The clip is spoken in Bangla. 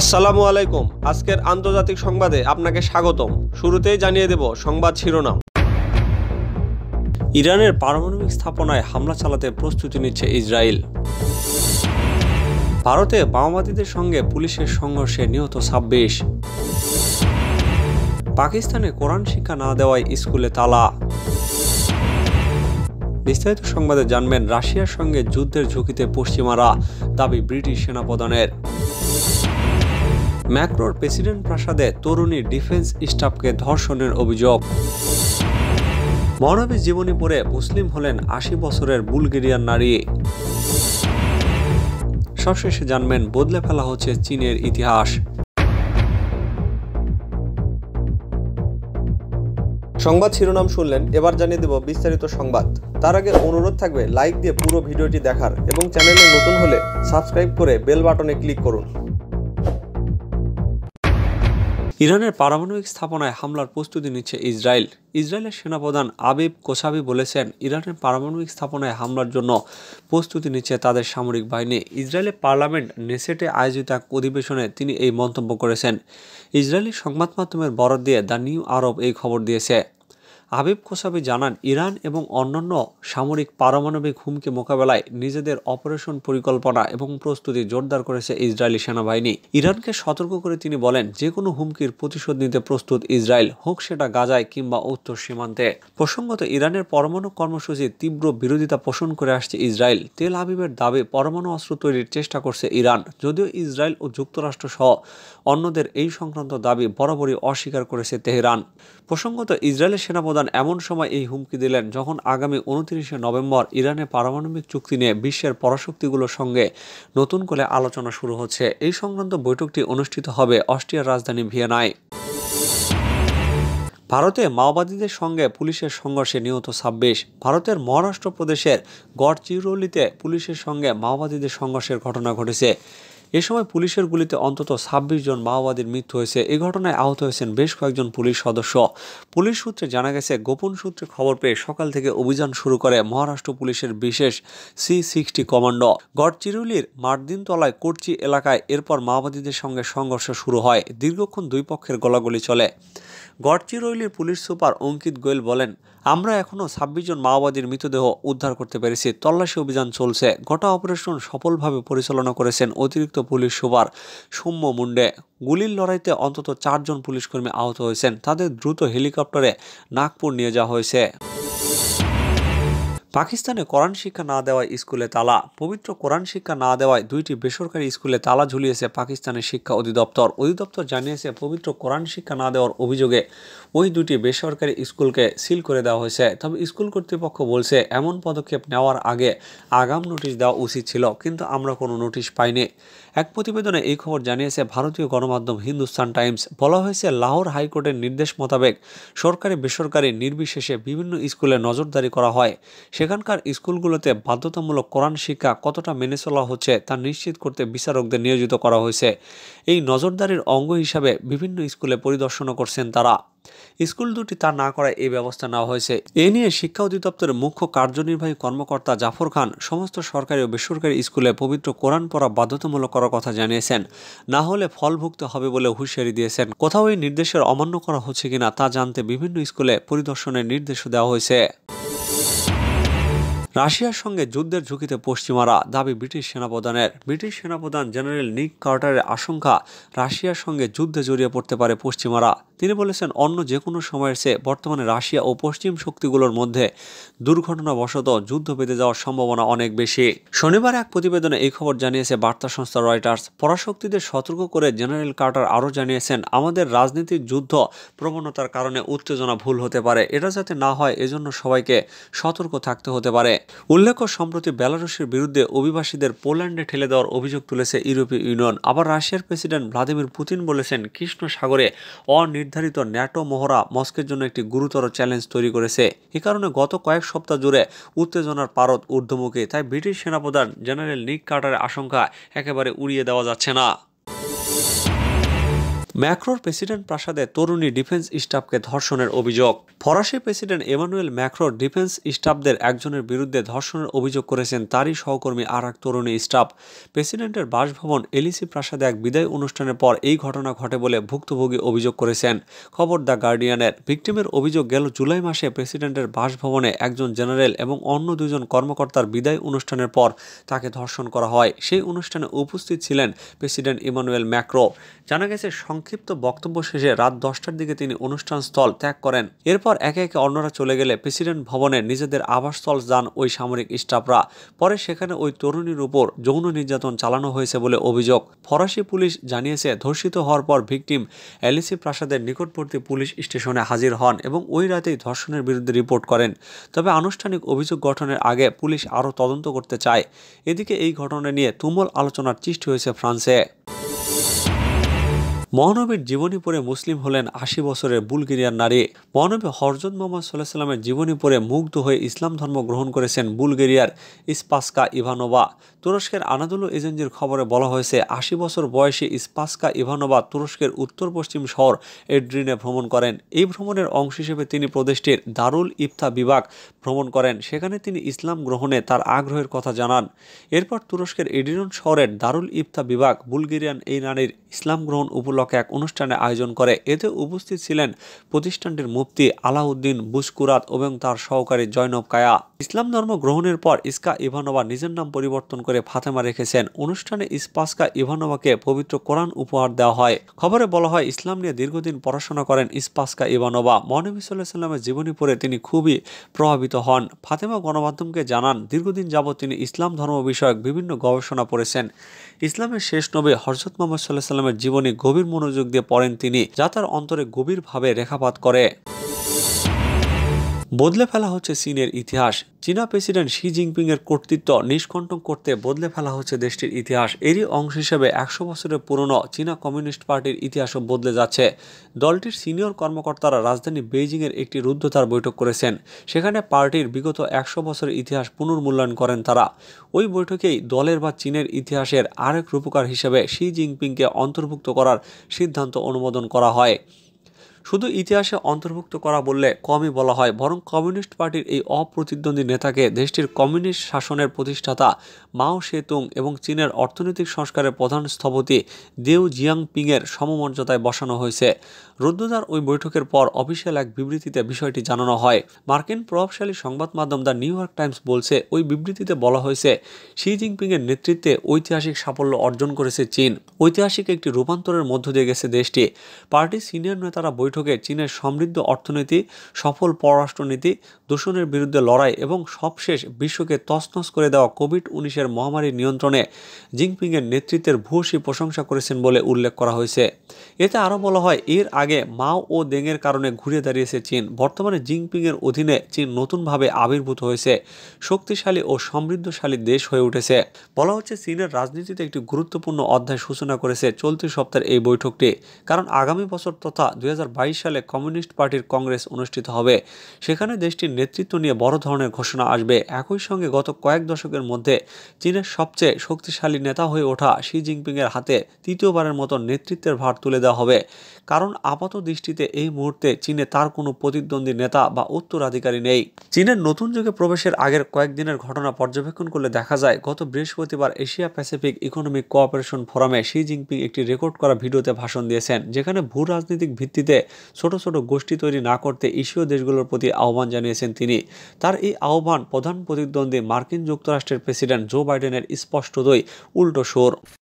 আসসালামু আলাইকুম আজকের আন্তর্জাতিক সংবাদে আপনাকে স্বাগতম শুরুতেই জানিয়ে দেব সংবাদ শিরোনাম ইরানের পারমাণবিক স্থাপনায় হামলা চালাতে প্রস্তুতি নিচ্ছে ইসরায়েল ভারতে মাওবাদীদের সঙ্গে পুলিশের সংঘর্ষে নিহত ছাব্বিশ পাকিস্তানে কোরআন শিক্ষা না দেওয়ায় স্কুলে তালা বিস্তারিত সংবাদে জানবেন রাশিয়ার সঙ্গে যুদ্ধের ঝুঁকিতে পশ্চিমারা দাবি ব্রিটিশ সেনাপ্রধানের ম্যাক্রোর প্রেসিডেন্ট প্রাসাদে তরুণী ডিফেন্স স্টাফকে ধর্ষণের অভিযোগ মহানবীর জীবনী পড়ে মুসলিম হলেন আশি বছরের বুলগেরিয়ান নারী সবশেষে জানবেন বদলে ফেলা হচ্ছে চীনের ইতিহাস সংবাদ শিরোনাম শুনলেন এবার জানিয়ে দেব বিস্তারিত সংবাদ তার আগে অনুরোধ থাকবে লাইক দিয়ে পুরো ভিডিওটি দেখার এবং চ্যানেলে নতুন হলে সাবস্ক্রাইব করে বেল বাটনে ক্লিক করুন ইরানের পারমাণবিক স্থাপনায় হামলার প্রস্তুতি নিচ্ছে ইসরায়েল ইসরায়েলের সেনাপ্রধান আবিব কোসাবি বলেছেন ইরানের পারমাণবিক স্থাপনায় হামলার জন্য প্রস্তুতি নিচ্ছে তাদের সামরিক বাহিনী ইসরায়েলের পার্লামেন্ট নেসেটে আয়োজিত এক অধিবেশনে তিনি এই মন্তব্য করেছেন ইসরায়েলি সংবাদ মাধ্যমের বরাদ দিয়ে দ্য নিউ আরব এই খবর দিয়েছে আবেব কোসাবি জানান ইরান এবং অন্যান্য সামরিক পারমাণবিক হুমকি মোকাবেলায় নিজেদের অপারেশন পরিকল্পনা এবং প্রস্তুতি জোরদার করেছে ইসরায়েলি সেনাবাহিনী ইরানকে সতর্ক করে তিনি বলেন যে কোনো হুমকির প্রতিশোধ নিতে প্রস্তুত ইসরায়েল হোক সেটা গাজায় কিংবা উত্তর সীমান্তে প্রসঙ্গত ইরানের পরমাণু কর্মসূচি তীব্র বিরোধিতা পোষণ করে আসছে ইসরায়েল তেল আবিবের দাবি পরমাণু অস্ত্র তৈরির চেষ্টা করছে ইরান যদিও ইসরায়েল ও যুক্তরাষ্ট্র সহ অন্যদের এই সংক্রান্ত দাবি বরাবরই অস্বীকার করেছে তেহরান প্রসঙ্গত ইসরায়েলের সেনাপ্রধান লিঙ্কন এমন সময় এই হুমকি দিলেন যখন আগামী উনত্রিশে নভেম্বর ইরানের পারমাণবিক চুক্তি নিয়ে বিশ্বের পরাশক্তিগুলোর সঙ্গে নতুন করে আলোচনা শুরু হচ্ছে এই সংক্রান্ত বৈঠকটি অনুষ্ঠিত হবে অস্ট্রিয়ার রাজধানী ভিয়েনায় ভারতে মাওবাদীদের সঙ্গে পুলিশের সংঘর্ষে নিহত ছাব্বিশ ভারতের মহারাষ্ট্র প্রদেশের গড়চিরৌলিতে পুলিশের সঙ্গে মাওবাদীদের সংঘর্ষের ঘটনা ঘটেছে এ সময় পুলিশের গুলিতে অন্তত ছাব্বিশ জন মাওবাদীর মৃত্যু হয়েছে এ ঘটনায় আহত হয়েছেন বেশ কয়েকজন পুলিশ সদস্য পুলিশ সূত্রে জানা গেছে গোপন সূত্রে খবর পেয়ে সকাল থেকে অভিযান শুরু করে মহারাষ্ট্র পুলিশের বিশেষ সি সিক্সটি কমান্ডো গড়চিরুলির মার্দিনতলায় কোটচি এলাকায় এরপর মাওবাদীদের সঙ্গে সংঘর্ষ শুরু হয় দীর্ঘক্ষণ দুই পক্ষের গোলাগুলি চলে গড়চিরৈলির পুলিশ সুপার অঙ্কিত গোয়েল বলেন আমরা এখনও ছাব্বিশ জন মাওবাদীর মৃতদেহ উদ্ধার করতে পেরেছি তল্লাশি অভিযান চলছে গোটা অপারেশন সফলভাবে পরিচালনা করেছেন অতিরিক্ত পুলিশ সুপার সৌম্য মুন্ডে গুলির লড়াইতে অন্তত চারজন পুলিশকর্মী আহত হয়েছেন তাদের দ্রুত হেলিকপ্টারে নাগপুর নিয়ে যাওয়া হয়েছে পাকিস্তানে কোরআন শিক্ষা না দেওয়ায় স্কুলে তালা পবিত্র কোরআন শিক্ষা না দেওয়ায় দুইটি বেসরকারি স্কুলে তালা ঝুলিয়েছে পাকিস্তানের শিক্ষা অধিদপ্তর অধিদপ্তর জানিয়েছে পবিত্র কোরআন শিক্ষা না দেওয়ার অভিযোগে ওই দুটি বেসরকারি স্কুলকে সিল করে দেওয়া হয়েছে তবে স্কুল কর্তৃপক্ষ বলছে এমন পদক্ষেপ নেওয়ার আগে আগাম নোটিশ দেওয়া উচিত ছিল কিন্তু আমরা কোনো নোটিশ পাইনি এক প্রতিবেদনে এই খবর জানিয়েছে ভারতীয় গণমাধ্যম হিন্দুস্তান টাইমস বলা হয়েছে লাহোর হাইকোর্টের নির্দেশ মোতাবেক সরকারি বেসরকারি নির্বিশেষে বিভিন্ন স্কুলে নজরদারি করা হয় সেখানকার স্কুলগুলোতে বাধ্যতামূলক কোরআন শিক্ষা কতটা মেনে চলা হচ্ছে তা নিশ্চিত করতে বিচারকদের নিয়োজিত করা হয়েছে এই নজরদারির অঙ্গ হিসাবে বিভিন্ন স্কুলে পরিদর্শনও করছেন তারা স্কুল দুটি তা না করায় এই ব্যবস্থা নেওয়া হয়েছে এ নিয়ে শিক্ষা অধিদপ্তরের মুখ্য কার্যনির্বাহী কর্মকর্তা জাফর খান সমস্ত সরকারি ও বেসরকারি স্কুলে পবিত্র কোরআন পড়া বাধ্যতামূলক করার কথা জানিয়েছেন না হলে ফলভুক্ত হবে বলে হুঁশিয়ারি দিয়েছেন কোথাও এই নির্দেশের অমান্য করা হচ্ছে কিনা তা জানতে বিভিন্ন স্কুলে পরিদর্শনের নির্দেশ দেওয়া হয়েছে রাশিয়ার সঙ্গে যুদ্ধের ঝুঁকিতে পশ্চিমারা দাবি ব্রিটিশ সেনাপ্রধানের ব্রিটিশ সেনাপ্রধান জেনারেল নিক কার্টারের আশঙ্কা রাশিয়ার সঙ্গে যুদ্ধে জড়িয়ে পড়তে পারে পশ্চিমারা তিনি বলেছেন অন্য যে কোনো সময়ের চেয়ে বর্তমানে রাশিয়া ও পশ্চিম শক্তিগুলোর মধ্যে দুর্ঘটনাবশত যুদ্ধ পেতে যাওয়ার সম্ভাবনা অনেক বেশি শনিবার এক প্রতিবেদনে এই খবর জানিয়েছে বার্তা সংস্থা রয়টার্স পরাশক্তিদের সতর্ক করে জেনারেল কার্টার আরও জানিয়েছেন আমাদের রাজনীতির যুদ্ধ প্রবণতার কারণে উত্তেজনা ভুল হতে পারে এটা যাতে না হয় এজন্য সবাইকে সতর্ক থাকতে হতে পারে উল্লেখ্য সম্প্রতি বেলারুশের বিরুদ্ধে অভিবাসীদের পোল্যান্ডে ঠেলে দেওয়ার অভিযোগ তুলেছে ইউরোপীয় ইউনিয়ন আবার রাশিয়ার প্রেসিডেন্ট ভ্লাদিমির পুতিন বলেছেন কৃষ্ণ সাগরে অনির্ধারিত ন্যাটো মহড়া মস্কের জন্য একটি গুরুতর চ্যালেঞ্জ তৈরি করেছে এ কারণে গত কয়েক সপ্তাহ জুড়ে উত্তেজনার পারদ ঊর্ধ্বমুখী তাই ব্রিটিশ সেনাপ্রধান জেনারেল নিক কার্টারের আশঙ্কা একেবারে উড়িয়ে দেওয়া যাচ্ছে না ম্যাক্রোর প্রেসিডেন্ট প্রাসাদে তরুণী ডিফেন্স স্টাফকে ধর্ষণের অভিযোগ ফরাসি প্রেসিডেন্ট এমানুয়েল ম্যাক্রোর ডিফেন্স স্টাফদের একজনের বিরুদ্ধে ধর্ষণের অভিযোগ করেছেন তারই সহকর্মী আর এক তরুণী স্টাফ প্রেসিডেন্টের বাসভবন এলিসি প্রাসাদে এক বিদায় অনুষ্ঠানের পর এই ঘটনা ঘটে বলে ভুক্তভোগী অভিযোগ করেছেন খবর দ্য গার্ডিয়ানের ভিক্টিমের অভিযোগ গেল জুলাই মাসে প্রেসিডেন্টের বাসভবনে একজন জেনারেল এবং অন্য দুজন কর্মকর্তার বিদায় অনুষ্ঠানের পর তাকে ধর্ষণ করা হয় সেই অনুষ্ঠানে উপস্থিত ছিলেন প্রেসিডেন্ট ইমানুয়েল ম্যাক্রো জানা গেছে সং সংক্ষিপ্ত বক্তব্য শেষে রাত দশটার দিকে তিনি অনুষ্ঠানস্থল ত্যাগ করেন এরপর একে একে অন্যরা চলে গেলে প্রেসিডেন্ট ভবনে নিজেদের আবাসস্থল যান ওই সামরিক স্টাফরা পরে সেখানে ওই তরুণীর উপর যৌন নির্যাতন চালানো হয়েছে বলে অভিযোগ ফরাসি পুলিশ জানিয়েছে ধর্ষিত হওয়ার পর ভিকটিম এলিসি প্রাসাদের নিকটবর্তী পুলিশ স্টেশনে হাজির হন এবং ওই রাতেই ধর্ষণের বিরুদ্ধে রিপোর্ট করেন তবে আনুষ্ঠানিক অভিযোগ গঠনের আগে পুলিশ আরও তদন্ত করতে চায় এদিকে এই ঘটনা নিয়ে তুমুল আলোচনার সৃষ্টি হয়েছে ফ্রান্সে মহানবীর জীবনী পড়ে মুসলিম হলেন আশি বছরের বুলগেরিয়ার নারী মহানবী হরজত মোহাম্মদ সাল্লাহ সাল্লামের জীবনী পড়ে মুগ্ধ হয়ে ইসলাম ধর্ম গ্রহণ করেছেন বুলগেরিয়ার ইস্পাস্কা ইভানোভা তুরস্কের আনাদুল এজেন্সির খবরে বলা হয়েছে আশি বছর বয়সে ইস্পাস্কা ইভানোভা তুরস্কের উত্তর পশ্চিম শহর এড্রিনে ভ্রমণ করেন এই ভ্রমণের অংশ হিসেবে তিনি প্রদেশটির দারুল ইফতা বিভাগ ভ্রমণ করেন সেখানে তিনি ইসলাম গ্রহণে তার আগ্রহের কথা জানান এরপর তুরস্কের এডিরন শহরের দারুল ইফতা বিভাগ বুলগেরিয়ান এই নারীর ইসলাম গ্রহণ উপলক্ষ উপলক্ষে এক অনুষ্ঠানে আয়োজন করে এতে উপস্থিত ছিলেন প্রতিষ্ঠানটির মুফতি আলাউদ্দিন বুসকুরাত এবং তার সহকারী জয়নব কায়া ইসলাম ধর্ম গ্রহণের পর ইস্কা ইভানোভা নিজের নাম পরিবর্তন করে ফাতেমা রেখেছেন অনুষ্ঠানে ইস্পাসকা ইভানোভাকে পবিত্র কোরআন উপহার দেওয়া হয় খবরে বলা হয় ইসলাম নিয়ে দীর্ঘদিন পড়াশোনা করেন ইস্পাসকা ইভানোভা মহানবী সাল্লাহ সাল্লামের জীবনী পড়ে তিনি খুবই প্রভাবিত হন ফাতেমা গণমাধ্যমকে জানান দীর্ঘদিন যাবৎ তিনি ইসলাম ধর্ম বিষয়ক বিভিন্ন গবেষণা পড়েছেন ইসলামের শেষ নবী হরজত মোহাম্মদ সাল্লাহ সাল্লামের জীবনী গভীর মনোযোগ দিয়ে পড়েন তিনি যা তার অন্তরে গভীরভাবে রেখাপাত করে বদলে ফেলা হচ্ছে চীনের ইতিহাস চীনা প্রেসিডেন্ট শি জিনপিংয়ের কর্তৃত্ব নিষ্কণ্টক করতে বদলে ফেলা হচ্ছে দেশটির ইতিহাস এরই অংশ হিসেবে একশো বছরের পুরনো চীনা কমিউনিস্ট পার্টির ইতিহাসও বদলে যাচ্ছে দলটির সিনিয়র কর্মকর্তারা রাজধানী বেইজিংয়ের একটি রুদ্ধতার বৈঠক করেছেন সেখানে পার্টির বিগত একশো বছরের ইতিহাস পুনর্মূল্যায়ন করেন তারা ওই বৈঠকেই দলের বা চীনের ইতিহাসের আরেক রূপকার হিসেবে শি জিনপিংকে অন্তর্ভুক্ত করার সিদ্ধান্ত অনুমোদন করা হয় শুধু ইতিহাসে অন্তর্ভুক্ত করা বললে কমই বলা হয় বরং কমিউনিস্ট পার্টির এই অপ্রতিদ্বন্দ্বী নেতাকে দেশটির কমিউনিস্ট শাসনের প্রতিষ্ঠাতা মাও সেতুং এবং চীনের অর্থনৈতিক সংস্কারের প্রধান স্থপতি দেউ জিয়াংপিংয়ের সমমর্যাদায় বসানো হয়েছে রুদ্ধদ্বার ওই বৈঠকের পর অফিসিয়াল এক বিবৃতিতে বিষয়টি জানানো হয় মার্কিন প্রভাবশালী সংবাদ মাধ্যম দ্য নিউ ইয়র্ক টাইমস বলছে ওই বিবৃতিতে বলা হয়েছে শি জিনপিংয়ের নেতৃত্বে ঐতিহাসিক সাফল্য অর্জন করেছে চীন ঐতিহাসিক একটি রূপান্তরের মধ্য দিয়ে গেছে দেশটি পার্টির সিনিয়র নেতারা বৈঠকে চীনের সমৃদ্ধ অর্থনীতি সফল পররাষ্ট্রনীতি দূষণের বিরুদ্ধে লড়াই এবং সবশেষ বিশ্বকে তসনস করে দেওয়া কোভিড উনিশের মহামারী নিয়ন্ত্রণে জিনপিংয়ের নেতৃত্বের ভূয়সী প্রশংসা করেছেন বলে উল্লেখ করা হয়েছে এতে আরও বলা হয় এর আগে আগে মাও ও দেঙের কারণে ঘুরে দাঁড়িয়েছে চীন বর্তমানে জিনপিংয়ের অধীনে চীন নতুনভাবে আবির্ভূত হয়েছে শক্তিশালী ও সমৃদ্ধশালী দেশ হয়ে উঠেছে বলা হচ্ছে চীনের রাজনীতিতে একটি গুরুত্বপূর্ণ অধ্যায় সূচনা করেছে চলতি সপ্তাহের এই বৈঠকটি কারণ আগামী বছর তথা দুই সালে কমিউনিস্ট পার্টির কংগ্রেস অনুষ্ঠিত হবে সেখানে দেশটির নেতৃত্ব নিয়ে বড় ধরনের ঘোষণা আসবে একই সঙ্গে গত কয়েক দশকের মধ্যে চীনের সবচেয়ে শক্তিশালী নেতা হয়ে ওঠা শি জিনপিংয়ের হাতে তৃতীয়বারের মতো নেতৃত্বের ভার তুলে দেওয়া হবে কারণ আপাত দৃষ্টিতে এই মুহূর্তে চীনে তার কোনো প্রতিদ্বন্দ্বী নেতা বা উত্তরাধিকারী নেই চীনের নতুন যুগে প্রবেশের আগের কয়েকদিনের ঘটনা পর্যবেক্ষণ করলে দেখা যায় গত বৃহস্পতিবার এশিয়া প্যাসিফিক ইকোনমিক কোঅপারেশন ফোরামে শি জিনপিং একটি রেকর্ড করা ভিডিওতে ভাষণ দিয়েছেন যেখানে ভূ রাজনৈতিক ভিত্তিতে ছোট ছোট গোষ্ঠী তৈরি না করতে এশীয় দেশগুলোর প্রতি আহ্বান জানিয়েছেন তিনি তার এই আহ্বান প্রধান প্রতিদ্বন্দ্বী মার্কিন যুক্তরাষ্ট্রের প্রেসিডেন্ট জো বাইডেনের স্পষ্টতই উল্টো সোর